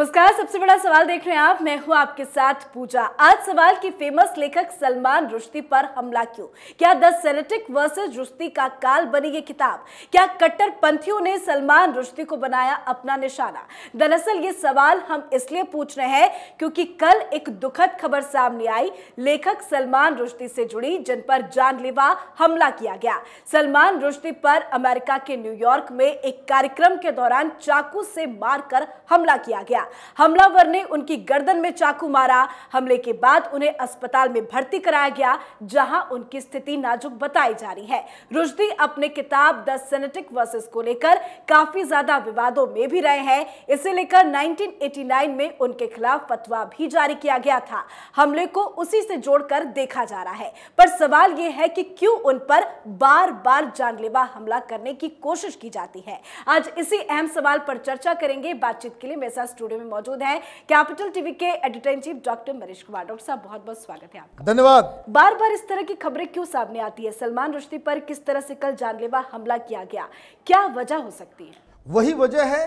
नमस्कार सबसे बड़ा सवाल देख रहे हैं आप मैं हूं आपके साथ पूजा आज सवाल की फेमस लेखक सलमान रुश्ती पर हमला क्यों क्या द सेनेटिक वर्सेस रुश्ती का काल बनी ये किताब क्या कट्टरपंथियों ने सलमान रुश्ती को बनाया अपना निशाना दरअसल ये सवाल हम इसलिए पूछ रहे हैं क्योंकि कल एक दुखद खबर सामने आई लेखक सलमान रुश्ती से जुड़ी जिन पर जानलेवा हमला किया गया सलमान रुश्ती पर अमेरिका के न्यूयॉर्क में एक कार्यक्रम के दौरान चाकू से मारकर हमला किया गया हमलावर ने उनकी गर्दन में चाकू मारा हमले के बाद उन्हें अस्पताल में भर्ती कराया गया जहां उनकी स्थिति नाजुक बताई जा रही है रुश्दी अपने किताब द सेनेटिक वर्सेस को लेकर काफी ज्यादा विवादों में भी रहे हैं इसे लेकर 1989 में उनके खिलाफ फतवा भी जारी किया गया था हमले को उसी से जोड़कर देखा जा रहा है पर सवाल यह है कि क्यों उन पर बार बार जानलेवा हमला करने की कोशिश की जाती है आज इसी अहम सवाल पर चर्चा करेंगे बातचीत के लिए मेरे साथ स्टूडियो में मौजूद है कैपिटल टीवी के editor in chief doctor Naresh Kumar doctor साहब बहुत बहुत स्वागत है आपका धन्यवाद बार बार इस तरह की खबरें क्यों सामने आती है सलमान रुश्ती पर किस तरह से कल जानलेवा हमला किया गया क्या वजह हो सकती है वही वजह है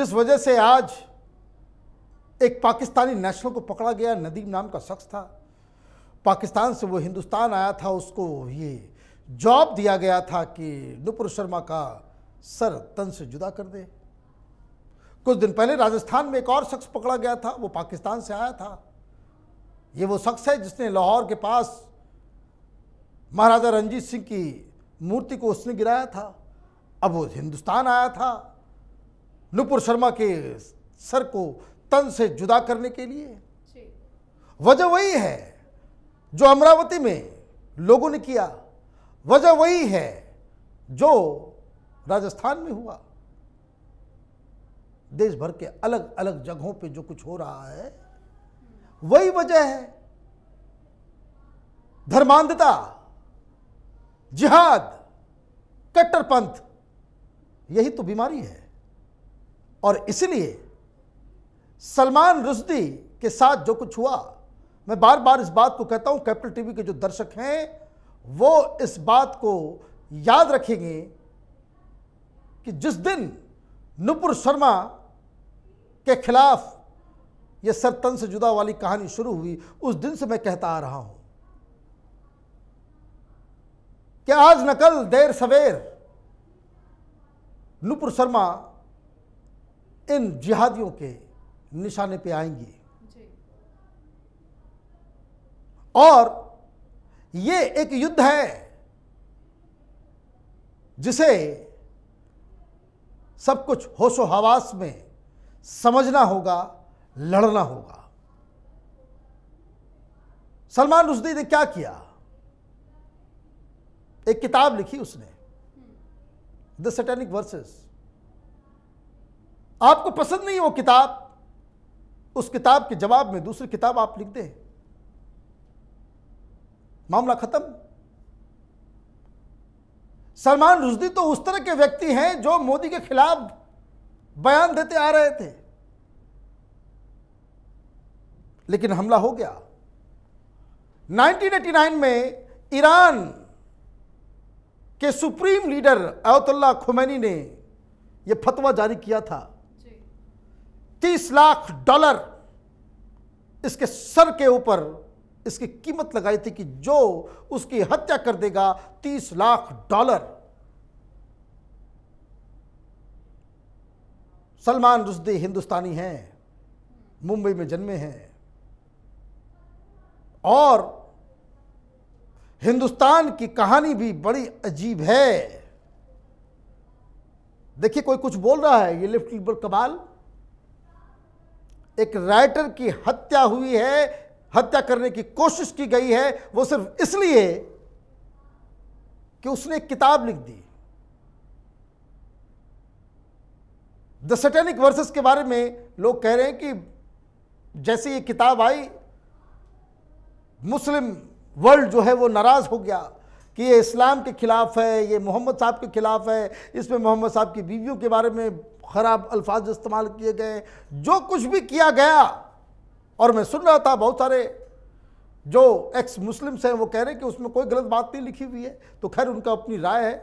जिस वजह से आज एक पाकिस्तानी नेशनल को पकड़ा गया नदीम नाम का शख्स था पाकिस्तान से वो हिंदुस्तान आया था उसको ये जॉब दिया गया था कि नुपुर शर्मा का सर तन से जुदा कर दे कुछ दिन पहले राजस्थान में एक और शख्स पकड़ा गया था वो पाकिस्तान से आया था ये वो शख्स है जिसने लाहौर के पास महाराजा रंजीत सिंह की मूर्ति को उसने गिराया था अब वो हिंदुस्तान आया था नुपुर शर्मा के सर को तन से जुदा करने के लिए वजह वही है जो अमरावती में लोगों ने किया वजह वही है जो राजस्थान में हुआ देश भर के अलग अलग जगहों पे जो कुछ हो रहा है वही वजह है धर्मांधता जिहाद कट्टरपंथ यही तो बीमारी है और इसलिए सलमान रुश्दी के साथ जो कुछ हुआ मैं बार बार इस बात को कहता हूं कैपिटल टीवी के जो दर्शक हैं वो इस बात को याद रखेंगे कि जिस दिन नुपुर शर्मा के खिलाफ यह सरतन से जुदा वाली कहानी शुरू हुई उस दिन से मैं कहता आ रहा हूं कि आज न कल देर सवेर नुपुर शर्मा इन जिहादियों के निशाने पे आएंगी और ये एक युद्ध है जिसे सब कुछ होशो हवास में समझना होगा लड़ना होगा सलमान रुश्दी ने क्या किया एक किताब लिखी उसने द सेटेनिक वर्सेस आपको पसंद नहीं वो किताब उस किताब के जवाब में दूसरी किताब आप लिख दें मामला खत्म सलमान रुश्दी तो उस तरह के व्यक्ति हैं जो मोदी के खिलाफ बयान देते आ रहे थे लेकिन हमला हो गया 1989 में ईरान के सुप्रीम लीडर अयतुल्ला खुमैनी ने यह फतवा जारी किया था तीस लाख डॉलर इसके सर के ऊपर इसकी कीमत लगाई थी कि जो उसकी हत्या कर देगा तीस लाख डॉलर सलमान रुशदी हिंदुस्तानी हैं मुंबई में जन्मे हैं और हिंदुस्तान की कहानी भी बड़ी अजीब है देखिए कोई कुछ बोल रहा है ये लिफ्ट लिबर कमाल एक राइटर की हत्या हुई है हत्या करने की कोशिश की गई है वो सिर्फ इसलिए कि उसने किताब लिख दी द सेटेनिक वर्सेस के बारे में लोग कह रहे हैं कि जैसे ये किताब आई मुस्लिम वर्ल्ड जो है वो नाराज़ हो गया कि ये इस्लाम के ख़िलाफ़ है ये मोहम्मद साहब के ख़िलाफ़ है इसमें मोहम्मद साहब की बीवियों के बारे में ख़राब अल्फाज इस्तेमाल किए गए जो कुछ भी किया गया और मैं सुन रहा था बहुत सारे जो एक्स मुस्लिम्स हैं वो कह रहे हैं कि उसमें कोई गलत बात नहीं लिखी हुई है तो खैर उनका अपनी राय है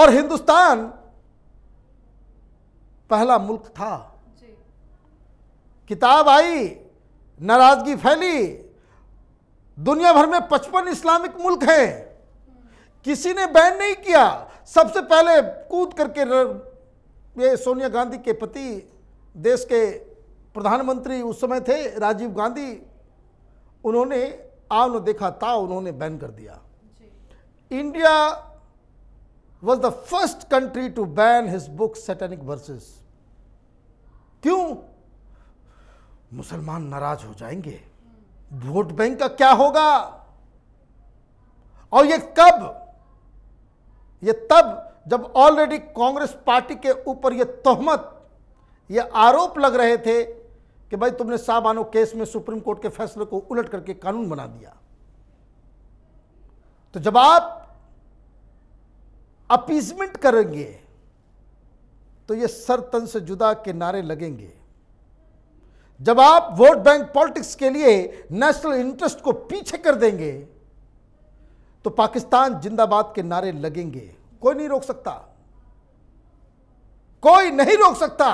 और हिंदुस्तान पहला मुल्क था किताब आई नाराजगी फैली दुनिया भर में पचपन इस्लामिक मुल्क हैं किसी ने बैन नहीं किया सबसे पहले कूद करके ये सोनिया गांधी के पति देश के प्रधानमंत्री उस समय थे राजीव गांधी उन्होंने आ उन्होंने देखा था उन्होंने बैन कर दिया India was the first country to ban his book satanic verses क्यों मुसलमान नाराज हो जाएंगे वोट बैंक का क्या होगा और ये कब ये तब जब ऑलरेडी कांग्रेस पार्टी के ऊपर ये तोहमत ये आरोप लग रहे थे कि भाई तुमने साबानो केस में सुप्रीम कोर्ट के फैसले को उलट करके कानून बना दिया तो जब आप अपीजमेंट करेंगे तो ये सर तन से जुदा के नारे लगेंगे जब आप वोट बैंक पॉलिटिक्स के लिए नेशनल इंटरेस्ट को पीछे कर देंगे तो पाकिस्तान जिंदाबाद के नारे लगेंगे कोई नहीं रोक सकता कोई नहीं रोक सकता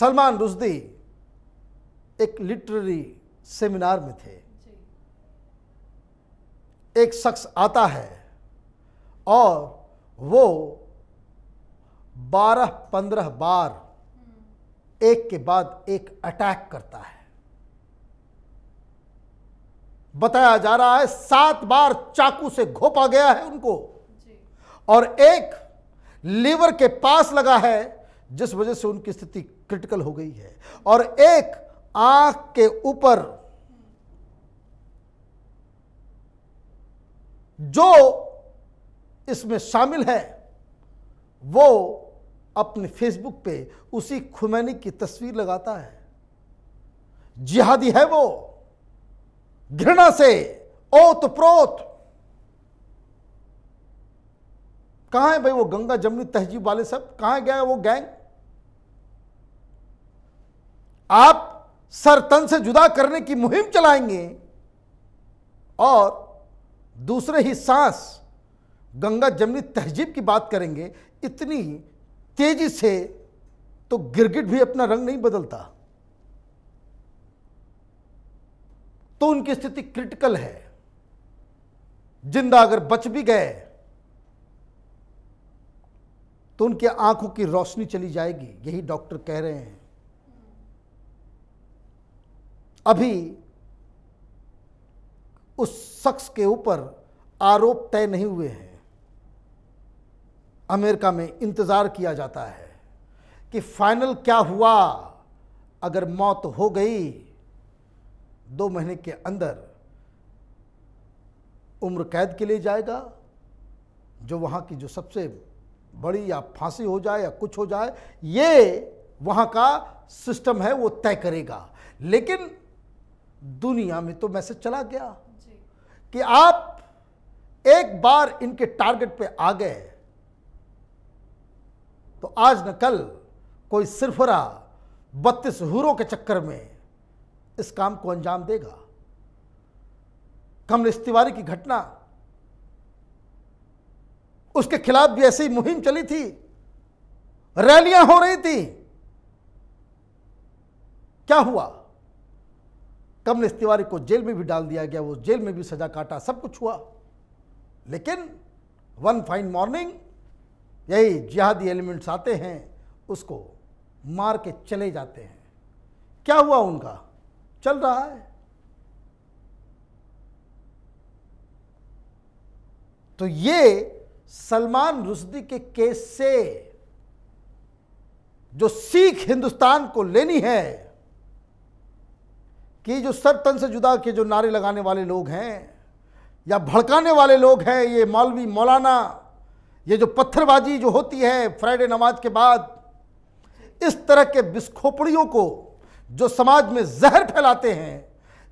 सलमान रुजदी एक लिटरेरी सेमिनार में थे एक शख्स आता है और वो बारह पंद्रह बार एक के बाद एक अटैक करता है बताया जा रहा है सात बार चाकू से घोपा गया है उनको और एक लीवर के पास लगा है जिस वजह से उनकी स्थिति क्रिटिकल हो गई है और एक आंख के ऊपर जो इसमें शामिल है वो अपने फेसबुक पे उसी खुमैनी की तस्वीर लगाता है जिहादी है वो घृणा से ओत प्रोत कहा है भाई वो गंगा जमुनी तहजीब वाले सब कहा गया है वो गैंग आप सर तन से जुदा करने की मुहिम चलाएंगे और दूसरे ही सांस गंगा जमनी तहजीब की बात करेंगे इतनी तेजी से तो गिरगिट भी अपना रंग नहीं बदलता तो उनकी स्थिति क्रिटिकल है जिंदा अगर बच भी गए तो उनकी आंखों की रोशनी चली जाएगी यही डॉक्टर कह रहे हैं अभी उस शख्स के ऊपर आरोप तय नहीं हुए हैं अमेरिका में इंतज़ार किया जाता है कि फाइनल क्या हुआ अगर मौत हो गई दो महीने के अंदर उम्र कैद के लिए जाएगा जो वहाँ की जो सबसे बड़ी या फांसी हो जाए या कुछ हो जाए ये वहाँ का सिस्टम है वो तय करेगा लेकिन दुनिया में तो मैसेज चला गया कि आप एक बार इनके टारगेट पे आ गए तो आज न कल कोई सिरफरा बत्तीस हूरों के चक्कर में इस काम को अंजाम देगा कमलेश तिवारी की घटना उसके खिलाफ भी ऐसी मुहिम चली थी रैलियां हो रही थी क्या हुआ कमलेश तिवारी को जेल में भी डाल दिया गया वो जेल में भी सजा काटा सब कुछ हुआ लेकिन वन फाइन मॉर्निंग यही जिहादी एलिमेंट्स आते हैं उसको मार के चले जाते हैं क्या हुआ उनका चल रहा है तो ये सलमान रुश्दी के केस से जो सीख हिंदुस्तान को लेनी है कि जो सर तन से जुदा के जो नारे लगाने वाले लोग हैं या भड़काने वाले लोग हैं ये मौलवी मौलाना ये जो पत्थरबाजी जो होती है फ्राइडे नमाज के बाद इस तरह के बिस्खोपड़ियों को जो समाज में जहर फैलाते हैं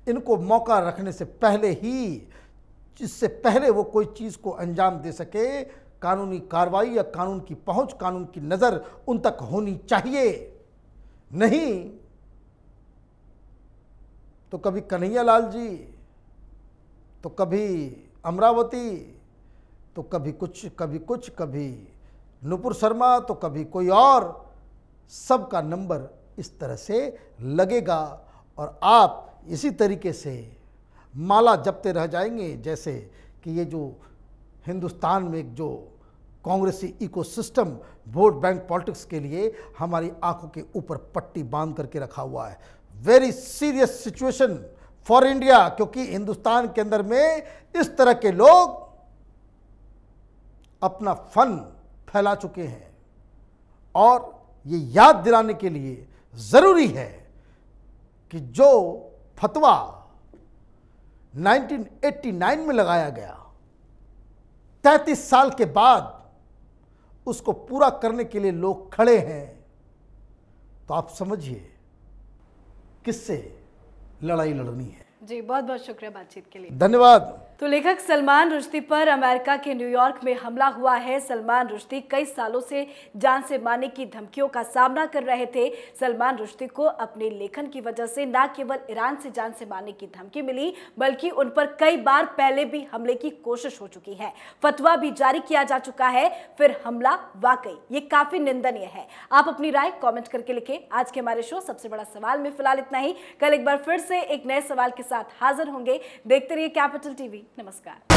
इनको मौका रखने से पहले ही इससे पहले वो कोई चीज़ को अंजाम दे सके कानूनी कार्रवाई या कानून की पहुंच कानून की नज़र उन तक होनी चाहिए नहीं तो कभी कन्हैया लाल जी तो कभी अमरावती तो कभी कुछ कभी कुछ कभी नुपुर शर्मा तो कभी कोई और सबका नंबर इस तरह से लगेगा और आप इसी तरीके से माला जपते रह जाएंगे जैसे कि ये जो हिंदुस्तान में एक जो कांग्रेसी इकोसिस्टम वोट बैंक पॉलिटिक्स के लिए हमारी आंखों के ऊपर पट्टी बांध करके रखा हुआ है very serious situation for India क्योंकि हिंदुस्तान के अंदर में इस तरह के लोग अपना फन फैला चुके हैं और ये याद दिलाने के लिए ज़रूरी है कि जो फतवा 1989 में लगाया गया 33 साल के बाद उसको पूरा करने के लिए लोग खड़े हैं तो आप समझिए किससे लड़ाई लड़नी है जी बहुत बहुत शुक्रिया बातचीत के लिए धन्यवाद तो लेखक सलमान रुश्ती पर अमेरिका के न्यूयॉर्क में हमला हुआ है सलमान रुश्ती कई सालों से जान से मारने की धमकियों का सामना कर रहे थे सलमान रुश्ती को अपने लेखन की वजह से न केवल ईरान से जान से मारने की धमकी मिली बल्कि उन पर कई बार पहले भी हमले की कोशिश हो चुकी है फतवा भी जारी किया जा चुका है फिर हमला वाकई ये काफी निंदनीय है आप अपनी राय कॉमेंट करके लिखें आज के हमारे शो सबसे बड़ा सवाल में फिलहाल इतना ही कल एक बार फिर से एक नए सवाल के साथ हाजिर होंगे देखते रहिए कैपिटल टीवी नमस्कार